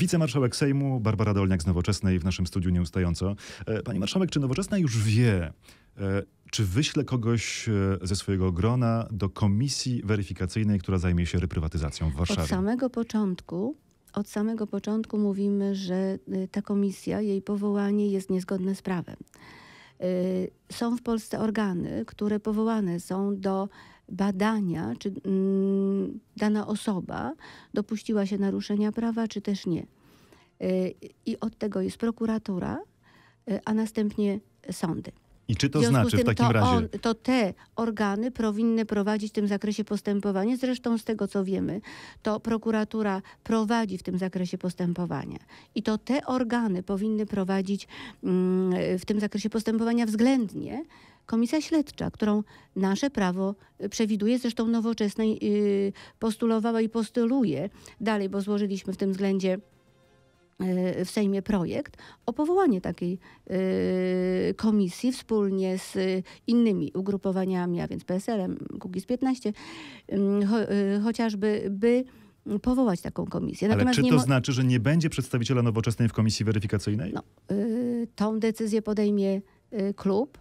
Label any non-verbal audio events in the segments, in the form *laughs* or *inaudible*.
Wicemarszałek Sejmu Barbara Dolniak z Nowoczesnej w naszym studiu nieustająco. E, pani marszałek, czy Nowoczesna już wie, e, czy wyśle kogoś e, ze swojego grona do komisji weryfikacyjnej, która zajmie się reprywatyzacją w Warszawie? Od samego początku od samego początku mówimy, że ta komisja, jej powołanie jest niezgodne z prawem. Y, są w Polsce organy, które powołane są do badania, czy mm, dana osoba dopuściła się naruszenia prawa, czy też nie. Y, I od tego jest prokuratura, y, a następnie sądy. I czy to znaczy tym, w takim to razie? On, to te organy powinny prowadzić w tym zakresie postępowanie. Zresztą z tego, co wiemy, to prokuratura prowadzi w tym zakresie postępowanie. I to te organy powinny prowadzić mm, w tym zakresie postępowania względnie komisja śledcza, którą nasze prawo y, przewiduje, zresztą nowoczesnej y, postulowała i postuluje dalej, bo złożyliśmy w tym względzie Y, w Sejmie projekt o powołanie takiej y, komisji wspólnie z innymi ugrupowaniami, a więc PSL-em, Kukiz 15, y, chociażby, by powołać taką komisję. Natomiast Ale czy to znaczy, że nie będzie przedstawiciela nowoczesnej w komisji weryfikacyjnej? No, tą decyzję podejmie klub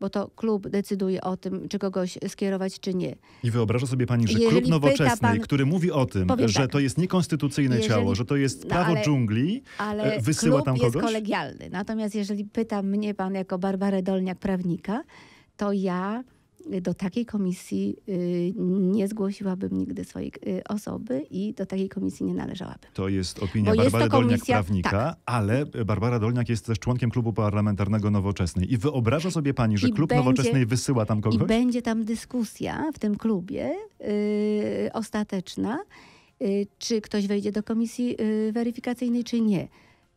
bo to klub decyduje o tym, czy kogoś skierować, czy nie. I wyobraża sobie pani, że klub nowoczesny, pan, który mówi o tym, tak, że to jest niekonstytucyjne jeżeli, ciało, że to jest no prawo no ale, dżungli, ale e, wysyła klub tam kogoś? jest kolegialny. Natomiast jeżeli pyta mnie pan jako Barbarę Dolniak, prawnika, to ja do takiej komisji y, nie zgłosiłabym nigdy swojej y, osoby i do takiej komisji nie należałabym. To jest opinia Bo Barbary Dolniak, prawnika, tak. ale Barbara Dolniak jest też członkiem Klubu Parlamentarnego Nowoczesnej. I wyobraża sobie pani, że I Klub będzie, Nowoczesnej wysyła tam kogoś? I będzie tam dyskusja w tym klubie yy, ostateczna, yy, czy ktoś wejdzie do komisji yy, weryfikacyjnej, czy nie.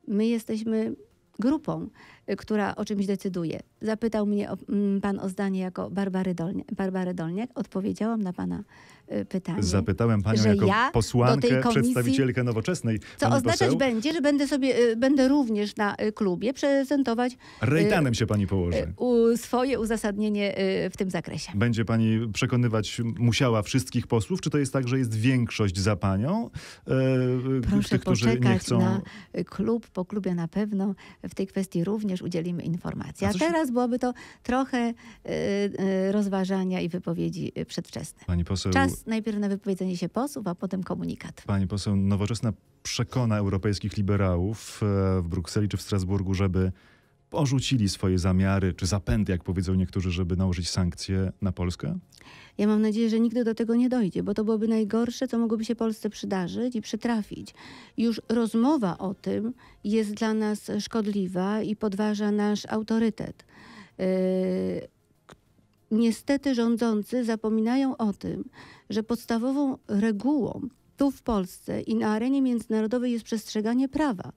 My jesteśmy grupą która o czymś decyduje. Zapytał mnie o, mm, pan o zdanie jako Barbary Dolniak, Barbary Dolniak. Odpowiedziałam na pana y, pytanie. Zapytałem panią jako ja posłankę, komisji, przedstawicielkę nowoczesnej. Co oznaczać poseł, będzie, że będę sobie, y, będę również na y, klubie prezentować. Rejtanem się pani położy. Swoje uzasadnienie w tym zakresie. Będzie pani przekonywać musiała wszystkich posłów? Czy to jest tak, że jest większość za panią? E, Proszę tych, którzy nie chcą... na klub, po klubie na pewno w tej kwestii również również udzielimy informacji. A, A teraz byłoby to trochę y, y, rozważania i wypowiedzi y, przedwczesne. Pani poseł... Czas najpierw na wypowiedzenie się posłów, a potem komunikat. Pani poseł, nowoczesna przekona europejskich liberałów e, w Brukseli czy w Strasburgu, żeby porzucili swoje zamiary czy zapędy, jak powiedzą niektórzy, żeby nałożyć sankcje na Polskę? Ja mam nadzieję, że nigdy do tego nie dojdzie, bo to byłoby najgorsze, co mogłoby się Polsce przydarzyć i przytrafić. Już rozmowa o tym jest dla nas szkodliwa i podważa nasz autorytet. Yy, niestety rządzący zapominają o tym, że podstawową regułą tu w Polsce i na arenie międzynarodowej jest przestrzeganie prawa.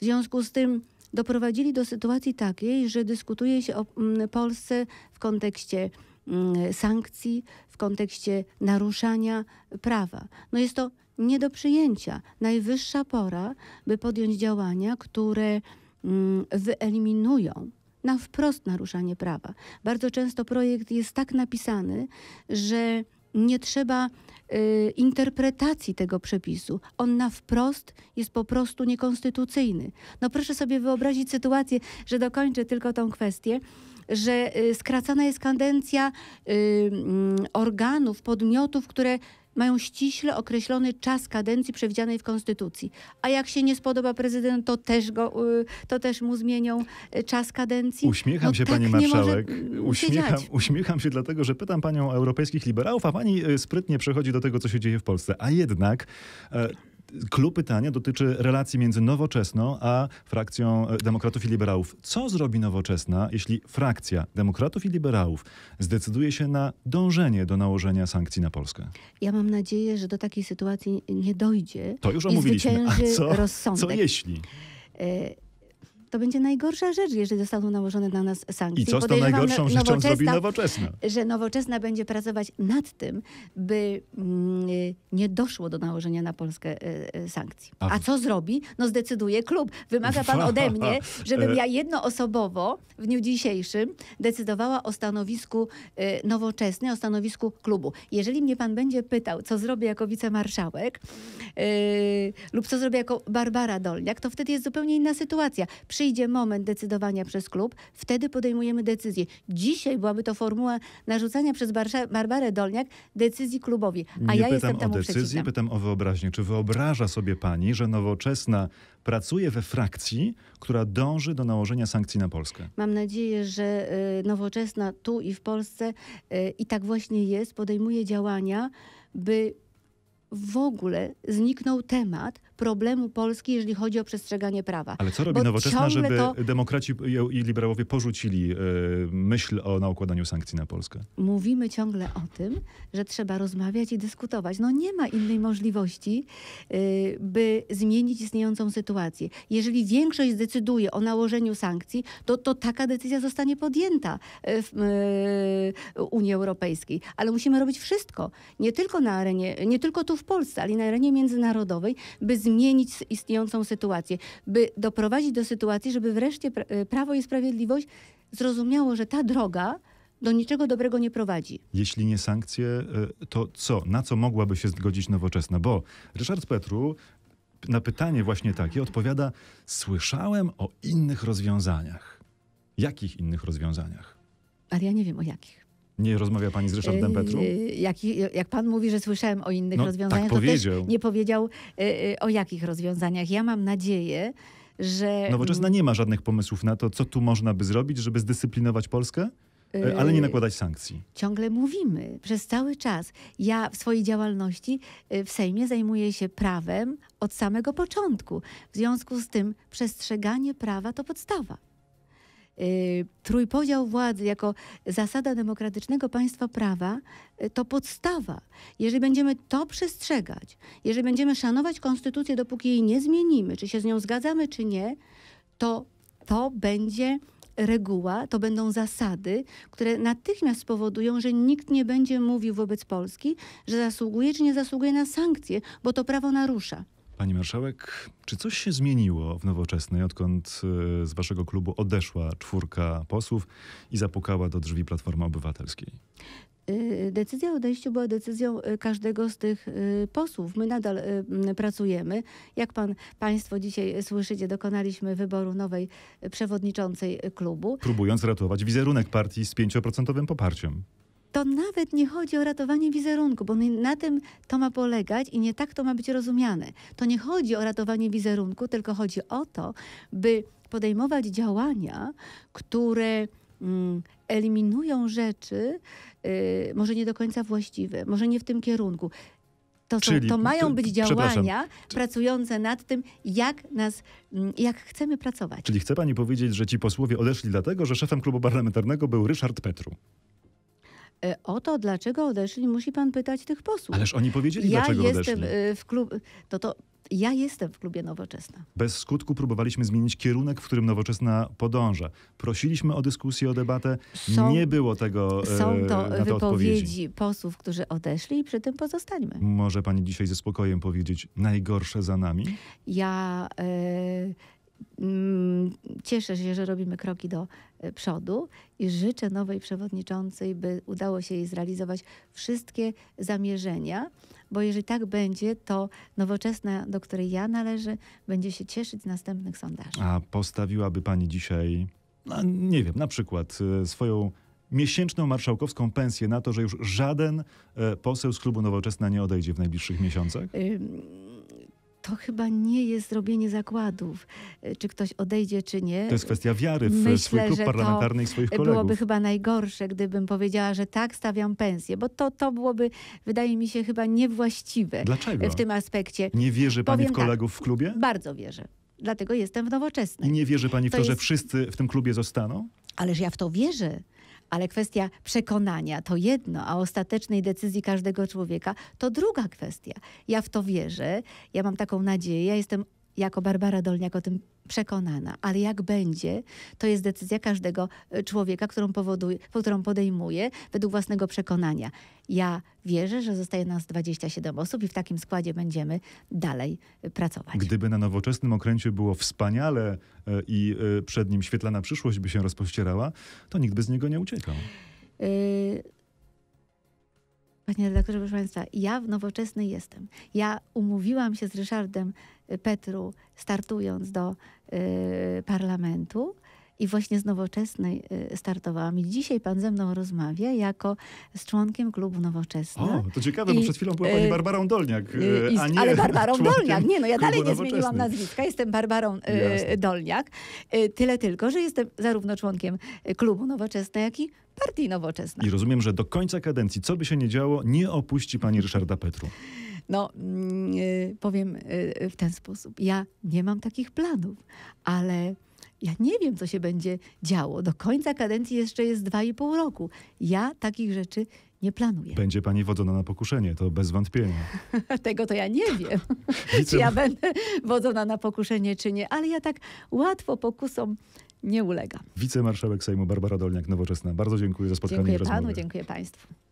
W związku z tym doprowadzili do sytuacji takiej, że dyskutuje się o mm, Polsce w kontekście mm, sankcji, w kontekście naruszania prawa. No jest to nie do przyjęcia. Najwyższa pora, by podjąć działania, które mm, wyeliminują na wprost naruszanie prawa. Bardzo często projekt jest tak napisany, że nie trzeba y, interpretacji tego przepisu. On na wprost jest po prostu niekonstytucyjny. No proszę sobie wyobrazić sytuację, że dokończę tylko tą kwestię, że y, skracana jest kadencja y, mm, organów, podmiotów, które mają ściśle określony czas kadencji przewidzianej w Konstytucji. A jak się nie spodoba prezydent, to też, go, y, to też mu zmienią y, czas kadencji. Uśmiecham no, się, tak pani marszałek. Uśmiecham, się uśmiecham się dlatego, że pytam panią o europejskich liberałów, a pani y, sprytnie przechodzi do tego, co się dzieje w Polsce. A jednak e, Klucz pytania dotyczy relacji między nowoczesną a frakcją e, demokratów i liberałów. Co zrobi nowoczesna, jeśli frakcja demokratów i liberałów zdecyduje się na dążenie do nałożenia sankcji na Polskę? Ja mam nadzieję, że do takiej sytuacji nie dojdzie. To już omówiliśmy. I zwycięży a co, rozsądek. Co jeśli? E, to będzie najgorsza rzecz, jeżeli zostaną nałożone na nas sankcje. I co z tą najgorszą rzeczą nowoczesna, zrobi nowoczesna? Że nowoczesna będzie pracować nad tym, by mm, y, nie doszło do nałożenia na Polskę y, y, sankcji. A co zrobi? No zdecyduje klub. Wymaga pan ode *laughs* mnie, żebym e. ja jednoosobowo w dniu dzisiejszym decydowała o stanowisku nowoczesnym, o stanowisku klubu. Jeżeli mnie pan będzie pytał, co zrobię jako wicemarszałek lub co zrobię jako Barbara Dolniak, to wtedy jest zupełnie inna sytuacja. Przy przyjdzie moment decydowania przez klub, wtedy podejmujemy decyzję. Dzisiaj byłaby to formuła narzucania przez Barbarę Dolniak decyzji klubowi, a Nie ja jestem temu pytam o wyobraźnię. Czy wyobraża sobie pani, że nowoczesna pracuje we frakcji, która dąży do nałożenia sankcji na Polskę? Mam nadzieję, że y, nowoczesna tu i w Polsce y, i tak właśnie jest, podejmuje działania, by w ogóle zniknął temat, problemu Polski, jeżeli chodzi o przestrzeganie prawa. Ale co robi Bo nowoczesna, żeby to... demokraci i liberałowie porzucili e, myśl o nakładaniu sankcji na Polskę? Mówimy ciągle o tym, że trzeba rozmawiać i dyskutować. No nie ma innej możliwości, e, by zmienić istniejącą sytuację. Jeżeli większość zdecyduje o nałożeniu sankcji, to, to taka decyzja zostanie podjęta e, w Unii Europejskiej. Ale musimy robić wszystko, nie tylko na arenie, nie tylko tu w Polsce, ale i na arenie międzynarodowej, by zmienić zmienić istniejącą sytuację, by doprowadzić do sytuacji, żeby wreszcie e, Prawo i Sprawiedliwość zrozumiało, że ta droga do niczego dobrego nie prowadzi. Jeśli nie sankcje, e, to co? Na co mogłaby się zgodzić nowoczesna? Bo Ryszard Petru na pytanie właśnie takie odpowiada: Słyszałem o innych rozwiązaniach. Jakich innych rozwiązaniach? Ale ja nie wiem o jakich. Nie rozmawia pani z Ryszardem Petru? Jak, jak pan mówi, że słyszałem o innych no, tak rozwiązaniach, tak powiedział. to też nie powiedział e, e, o jakich rozwiązaniach. Ja mam nadzieję, że... Nowoczesna nie ma żadnych pomysłów na to, co tu można by zrobić, żeby zdyscyplinować Polskę? E, ale nie nakładać sankcji. Ciągle mówimy przez cały czas. Ja w swojej działalności w Sejmie zajmuję się prawem od samego początku. W związku z tym przestrzeganie prawa to podstawa. Y, trójpodział władzy jako zasada demokratycznego państwa prawa y, to podstawa. Jeżeli będziemy to przestrzegać, jeżeli będziemy szanować konstytucję, dopóki jej nie zmienimy, czy się z nią zgadzamy, czy nie, to to będzie reguła, to będą zasady, które natychmiast spowodują, że nikt nie będzie mówił wobec Polski, że zasługuje czy nie zasługuje na sankcje, bo to prawo narusza. Pani marszałek, czy coś się zmieniło w nowoczesnej, odkąd e, z waszego klubu odeszła czwórka posłów i zapukała do drzwi Platformy Obywatelskiej? Y, decyzja o odejściu była decyzją y, każdego z tych y, posłów. My nadal pracujemy. Jak pan, państwo dzisiaj słyszycie, dokonaliśmy wyboru nowej przewodniczącej klubu. Próbując ratować wizerunek partii z 5% poparciem to nawet nie chodzi o ratowanie wizerunku, bo na tym to ma polegać i nie tak to ma być rozumiane. To nie chodzi o ratowanie wizerunku, tylko chodzi o to, by podejmować działania, które mm, eliminują rzeczy, y, może nie do końca właściwe, może nie w tym kierunku. To, są, Czyli, to mają być działania pracujące nad tym, jak nas, mm, jak chcemy pracować. Czyli chce pani powiedzieć, że ci posłowie odeszli dlatego, że szefem klubu parlamentarnego był Ryszard Petru. E, o to, dlaczego odeszli, musi pan pytać tych posłów. Ależ oni powiedzieli, ja dlaczego odeszli. Ja e, jestem w klub... To to ja jestem w klubie Nowoczesna. Bez skutku próbowaliśmy zmienić kierunek, w którym Nowoczesna podąża. Prosiliśmy o dyskusję, o debatę. Są, nie było tego e, Są to, na to wypowiedzi posłów, którzy odeszli i przy tym pozostańmy. Może pani dzisiaj ze spokojem powiedzieć najgorsze za nami? Ja... Yy cieszę się, że robimy kroki do przodu i życzę nowej przewodniczącej, by udało się jej zrealizować wszystkie zamierzenia, bo jeżeli tak będzie, to nowoczesna, do której ja należę, będzie się cieszyć z następnych sondaży. A postawiłaby pani dzisiaj, no, nie wiem, na przykład y, swoją miesięczną marszałkowską pensję na to, że już żaden e, poseł z klubu Nowoczesna nie odejdzie w najbliższych miesiącach? to chyba nie jest robienie zakładów, e, czy ktoś odejdzie, czy nie. To jest kwestia wiary w Myślę, swój klub parlamentarny i swoich kolegów. byłoby chyba najgorsze, gdybym powiedziała, że tak, stawiam pensję, bo to, to byłoby, wydaje mi się, chyba niewłaściwe e, Dlaczego? w tym aspekcie. Nie wierzy pani Powiem w tak, kolegów tak, w klubie? Bardzo wierzę. Dlatego jestem w nowoczesnej. Nie wierzy pani w to, to jest... że wszyscy w tym klubie zostaną? Ależ ja w to wierzę ale kwestia przekonania to jedno, a ostatecznej decyzji każdego człowieka to druga kwestia. Ja w to wierzę, ja mam taką nadzieję, ja jestem jako Barbara Dolniak o tym przekonana, ale jak będzie, to jest decyzja każdego e, człowieka, którą, powoduje, którą podejmuje według własnego przekonania. Ja wierzę, że zostaje nas 27 osób i w takim składzie będziemy dalej e, pracować. Gdyby na nowoczesnym okręcie było wspaniale e, i przed nim świetlana przyszłość by się rozpościerała, to nikt by z niego nie uciekał. Y Panie redaktorze, proszę Państwa, ja w nowoczesnej jestem. Ja umówiłam się z Ryszardem Petru startując do y, parlamentu i właśnie z Nowoczesnej y, startowałam. I dzisiaj pan ze mną rozmawia jako z członkiem klubu Nowoczesnej. O, to ciekawe, I, bo przed chwilą była pani y, Barbarą Dolniak, i, a nie Ale Barbarą Dolniak, nie no, ja dalej nie zmieniłam nazwiska, jestem Barbarą Jasne. Dolniak. Tyle tylko, że jestem zarówno członkiem klubu Nowoczesnej, jak i partii Nowoczesnej. I rozumiem, że do końca kadencji, co by się nie działo, nie opuści pani Ryszarda Petru. No, mm, y, powiem y, y, w ten sposób. Ja nie mam takich planów, ale ja nie wiem, co się będzie działo. Do końca kadencji jeszcze jest dwa i pół roku. Ja takich rzeczy nie planuję. Będzie pani wodzona na pokuszenie, to bez wątpienia. *laughs* Tego to ja nie tak. wiem, *laughs* czy ja będę wodzona na pokuszenie, czy nie, ale ja tak łatwo pokusom nie ulegam. Wicemarszałek Sejmu Barbara Dolniak, Nowoczesna. Bardzo dziękuję za spotkanie dziękuję i Dziękuję panu, dziękuję państwu.